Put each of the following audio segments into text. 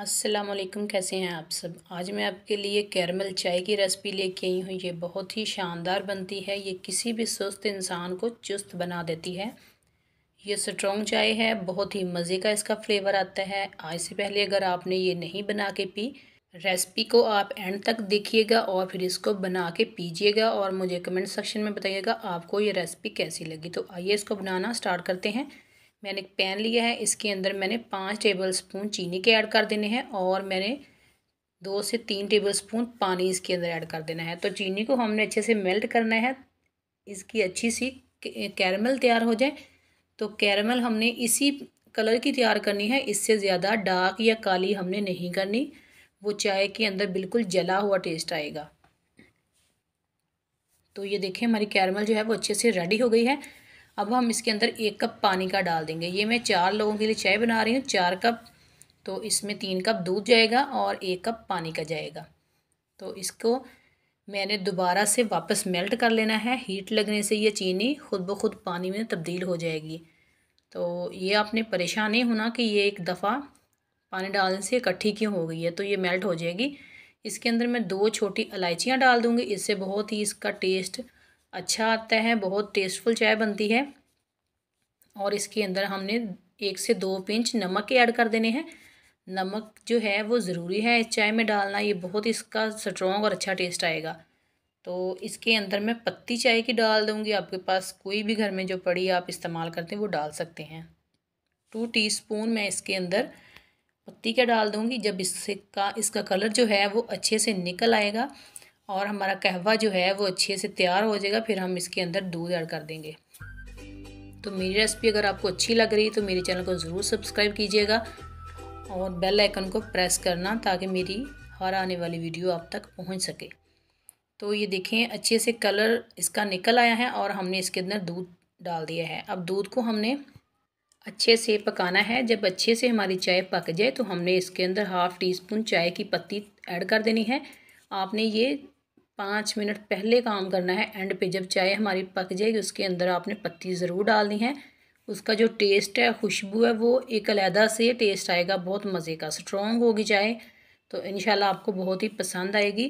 असलम कैसे हैं आप सब आज मैं आपके लिए कैरमल चाय की रेसिपी लेके आई हूँ ये बहुत ही शानदार बनती है ये किसी भी सुस्त इंसान को चुस्त बना देती है ये स्ट्रॉन्ग चाय है बहुत ही मज़े का इसका फ्लेवर आता है आज से पहले अगर आपने ये नहीं बना के पी रेसिपी को आप एंड तक देखिएगा और फिर इसको बना के पीजिएगा और मुझे कमेंट सेक्शन में बताइएगा आपको ये रेसिपी कैसी लगी तो आइए इसको बनाना स्टार्ट करते हैं मैंने एक पैन लिया है इसके अंदर मैंने पाँच टेबल स्पून चीनी के ऐड कर देने हैं और मैंने दो से तीन टेबल स्पून पानी इसके अंदर ऐड कर देना है तो चीनी को हमने अच्छे से मेल्ट करना है इसकी अच्छी सी कैरमल तैयार हो जाए तो कैरमल हमने इसी कलर की तैयार करनी है इससे ज़्यादा डार्क या काली हमने नहीं करनी वो चाय के अंदर बिल्कुल जला हुआ टेस्ट आएगा तो ये देखें हमारी कैरमल जो है वो अच्छे से रेडी हो गई है अब हम इसके अंदर एक कप पानी का डाल देंगे ये मैं चार लोगों के लिए चाय बना रही हूँ चार कप तो इसमें तीन कप दूध जाएगा और एक कप पानी का जाएगा तो इसको मैंने दोबारा से वापस मेल्ट कर लेना है हीट लगने से ये चीनी खुद ब खुद पानी में तब्दील हो जाएगी तो ये आपने परेशान नहीं होना कि ये एक दफ़ा पानी डालने से इकट्ठी क्यों हो गई है तो ये मेल्ट हो जाएगी इसके अंदर मैं दो छोटी इलायचियाँ डाल दूँगी इससे बहुत ही इसका टेस्ट अच्छा आता है बहुत टेस्टफुल चाय बनती है और इसके अंदर हमने एक से दो पिंच नमक ऐड कर देने हैं नमक जो है वो ज़रूरी है इस चाय में डालना ये बहुत इसका स्ट्रॉन्ग और अच्छा टेस्ट आएगा तो इसके अंदर मैं पत्ती चाय की डाल दूँगी आपके पास कोई भी घर में जो पड़ी आप इस्तेमाल करते हैं वो डाल सकते हैं टू टीस्पून मैं इसके अंदर पत्ती का डाल दूँगी जब इससे का इसका कलर जो है वो अच्छे से निकल आएगा और हमारा कहवा जो है वो अच्छे से तैयार हो जाएगा फिर हम इसके अंदर दूध ऐड कर देंगे तो मेरी रेसिपी अगर आपको अच्छी लग रही है तो मेरे चैनल को ज़रूर सब्सक्राइब कीजिएगा और बेल आइकन को प्रेस करना ताकि मेरी हर आने वाली वीडियो आप तक पहुंच सके तो ये देखें अच्छे से कलर इसका निकल आया है और हमने इसके अंदर दूध डाल दिया है अब दूध को हमने अच्छे से पकाना है जब अच्छे से हमारी चाय पक जाए तो हमने इसके अंदर हाफ़ टी स्पून चाय की पत्ती ऐड कर देनी है आपने ये पाँच मिनट पहले काम करना है एंड पे जब चाय हमारी पक जाएगी उसके अंदर आपने पत्ती ज़रूर डालनी है उसका जो टेस्ट है खुशबू है वो एक अलहदा से टेस्ट आएगा बहुत मज़े का स्ट्रॉन्ग होगी चाय तो इन आपको बहुत ही पसंद आएगी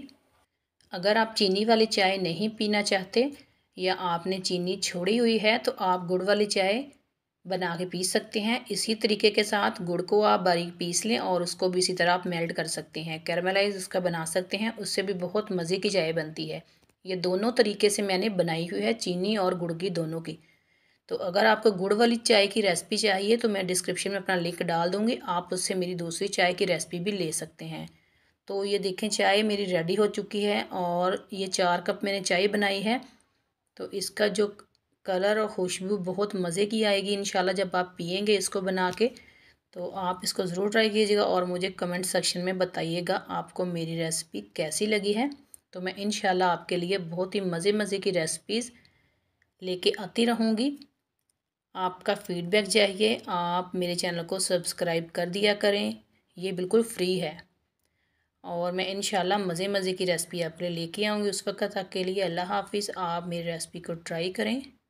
अगर आप चीनी वाली चाय नहीं पीना चाहते या आपने चीनी छोड़ी हुई है तो आप गुड़ वाली चाय बना के पीस सकते हैं इसी तरीके के साथ गुड़ को आप बारीक पीस लें और उसको भी इसी तरह आप मेल्ट कर सकते हैं कैरमलाइज उसका बना सकते हैं उससे भी बहुत मज़े की चाय बनती है ये दोनों तरीके से मैंने बनाई हुई है चीनी और गुड़ की दोनों की तो अगर आपको गुड़ वाली चाय की रेसिपी चाहिए तो मैं डिस्क्रिप्शन में अपना लिंक डाल दूँगी आप उससे मेरी दूसरी चाय की रेसिपी भी ले सकते हैं तो ये देखें चाय मेरी रेडी हो चुकी है और ये चार कप मैंने चाय बनाई है तो इसका जो कलर और खुशबू बहुत मज़े की आएगी इन जब आप पियेंगे इसको बना के तो आप इसको ज़रूर ट्राई कीजिएगा और मुझे कमेंट सेक्शन में बताइएगा आपको मेरी रेसिपी कैसी लगी है तो मैं इन आपके लिए बहुत ही मज़े मज़े की रेसिपीज़ लेके आती रहूँगी आपका फीडबैक चाहिए आप मेरे चैनल को सब्सक्राइब कर दिया करें ये बिल्कुल फ्री है और मैं इन मज़े मज़े की रेसिपी आपके लिए लेके आऊँगी उस वक्त तक के लिए अल्लाह हाफिज़ आप मेरी रेसिपी को ट्राई करें